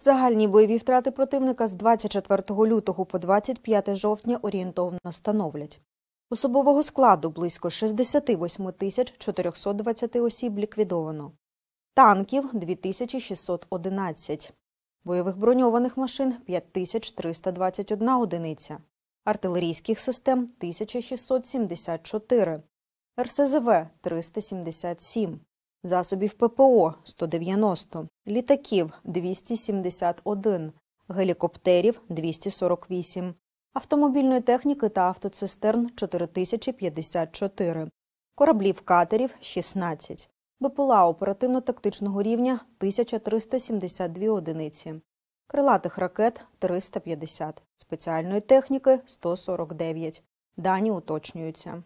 Загальні бойові втрати противника з 24 лютого по 25 жовтня орієнтовно становлять. Особового складу близько 68 тисяч 420 осіб ліквідовано, танків 2611, бойових броньованих машин 5321 одиниця, артилерійських систем 1674, РСЗВ 377, засобів ППО 190, літаків 271, гелікоптерів 248, автомобільної техніки та автоцистерн 4054, кораблів катерів 16, БПЛА оперативно-тактичного рівня 1372 одиниці. Крилатих ракет 350, спеціальної техніки 149. Дані уточнюються.